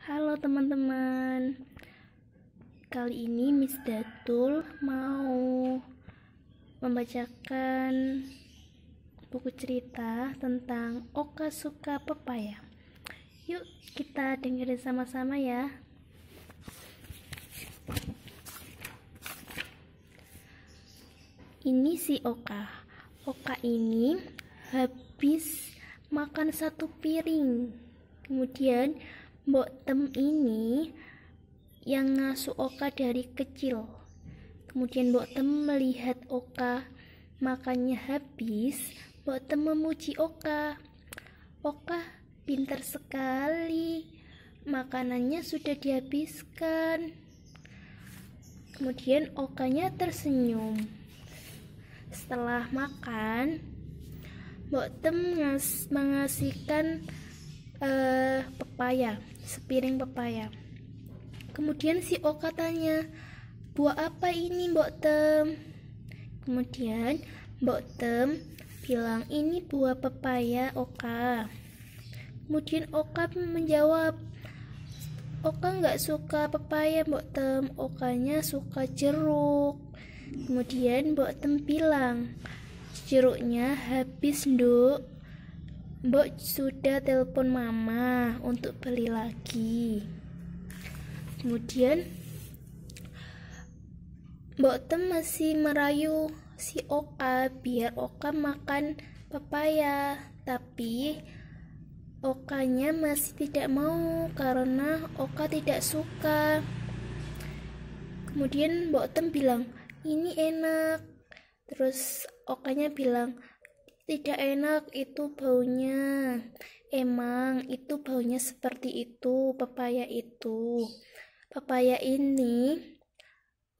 Halo teman-teman Kali ini Miss Datul mau membacakan buku cerita tentang Oka Suka Pepaya Yuk kita dengerin sama-sama ya Ini si Oka Oka ini habis makan satu piring kemudian Mbok Tem ini yang ngasuh Oka dari kecil. Kemudian Mbok Tem melihat Oka makannya habis, Mbok Tem memuji Oka. Oka pintar sekali, makanannya sudah dihabiskan. Kemudian Okanya tersenyum. Setelah makan, Mbok Tem mengasihkan uh, eh, pepaya sepiring pepaya. Kemudian si Oka tanya, buah apa ini Mbok Tem? Kemudian Mbok Tem bilang ini buah pepaya Oka. Kemudian Oka menjawab, Oka nggak suka pepaya Mbok Tem, Okanya suka jeruk. Kemudian Mbok Tem bilang, jeruknya habis nduk. Mbok sudah telepon mama untuk beli lagi. Kemudian Mbok Tem masih merayu si Oka biar Oka makan papaya, tapi Okanya masih tidak mau karena Oka tidak suka. Kemudian Mbok Tem bilang, "Ini enak." Terus Okanya bilang, tidak enak itu baunya. Emang itu baunya seperti itu, pepaya itu. Pepaya ini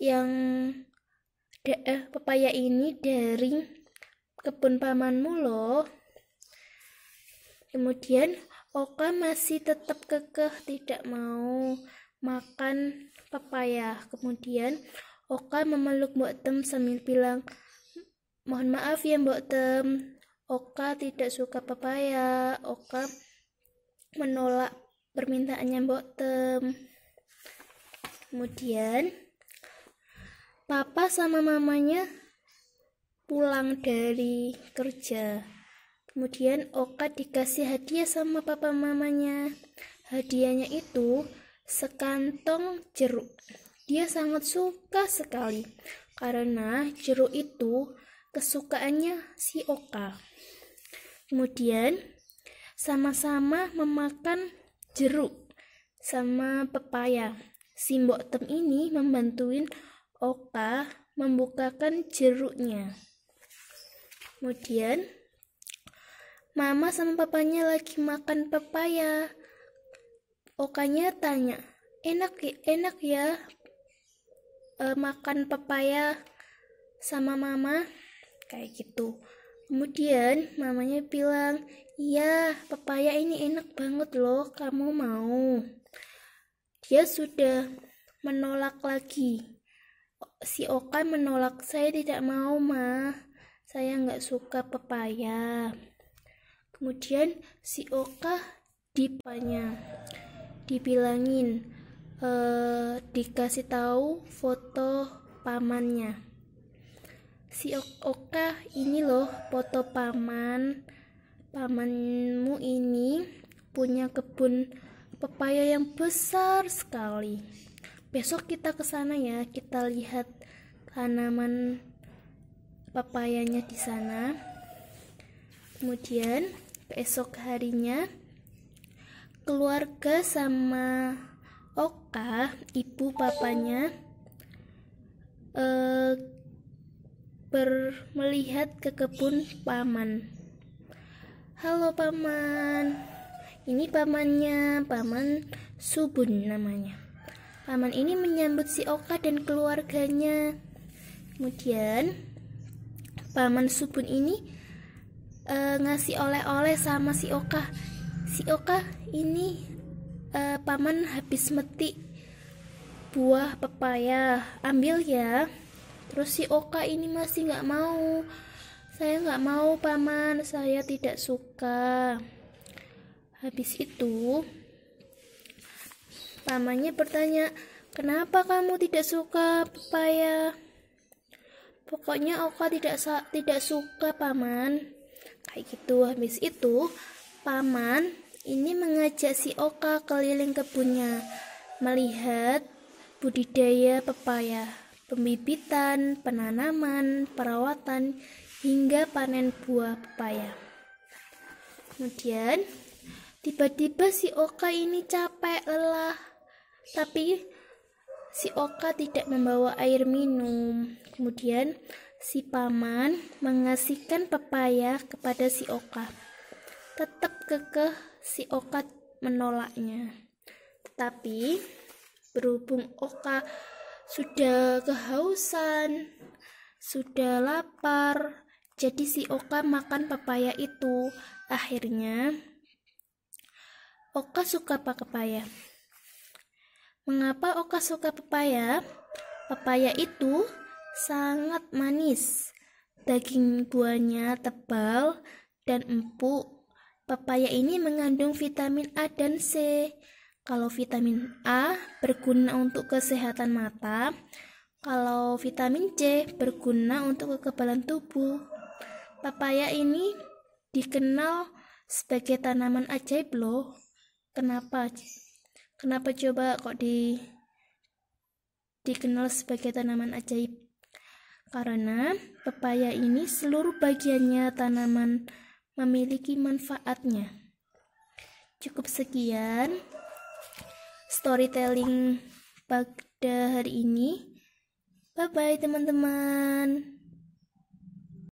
yang eh, pepaya ini dari kebun pamanmu loh. Kemudian Oka masih tetap kekeh tidak mau makan pepaya. Kemudian Oka memeluk Mbok Tem sambil bilang, mohon maaf ya mbok tem Oka tidak suka pepaya Oka menolak permintaannya mbok tem kemudian papa sama mamanya pulang dari kerja kemudian Oka dikasih hadiah sama papa mamanya hadiahnya itu sekantong jeruk dia sangat suka sekali karena jeruk itu kesukaannya si Oka. Kemudian sama-sama memakan jeruk sama pepaya. Si Mbok Tem ini membantuin Oka membukakan jeruknya. Kemudian mama sama papanya lagi makan pepaya. Okanya tanya, "Enak ya, enak ya e, makan pepaya sama mama?" kayak gitu kemudian mamanya bilang iya pepaya ini enak banget loh kamu mau dia sudah menolak lagi si Oka menolak saya tidak mau ma saya nggak suka pepaya kemudian si Oka dipanya dibilangin eh, dikasih tahu foto pamannya si Oka ini loh foto paman pamanmu ini punya kebun pepaya yang besar sekali besok kita ke sana ya kita lihat tanaman pepayanya di sana kemudian besok harinya keluarga sama Oka ibu papanya eh, ber melihat ke kebun paman. Halo paman. Ini pamannya, paman Subun namanya. Paman ini menyambut si Oka dan keluarganya. Kemudian paman Subun ini uh, ngasih oleh-oleh sama si Oka. Si Oka ini uh, paman habis metik buah pepaya. Ambil ya. Terus si Oka ini masih nggak mau. Saya nggak mau paman, saya tidak suka. Habis itu pamannya bertanya, kenapa kamu tidak suka pepaya? Pokoknya Oka tidak tidak suka paman. Kayak gitu. Habis itu paman ini mengajak si Oka keliling kebunnya melihat budidaya pepaya pembibitan, penanaman, perawatan, hingga panen buah pepaya. Kemudian, tiba-tiba si Oka ini capek, lelah, tapi si Oka tidak membawa air minum. Kemudian, si paman mengasihkan pepaya kepada si Oka. Tetap kekeh si Oka menolaknya. Tetapi, berhubung Oka sudah kehausan, sudah lapar. Jadi si Oka makan pepaya itu. Akhirnya Oka suka pepaya. Mengapa Oka suka pepaya? Pepaya itu sangat manis. Daging buahnya tebal dan empuk. Pepaya ini mengandung vitamin A dan C kalau vitamin A berguna untuk kesehatan mata, kalau vitamin C berguna untuk kekebalan tubuh. Papaya ini dikenal sebagai tanaman ajaib loh. Kenapa? Kenapa coba kok di dikenal sebagai tanaman ajaib? Karena pepaya ini seluruh bagiannya tanaman memiliki manfaatnya. Cukup sekian storytelling pada hari ini. Bye bye teman-teman.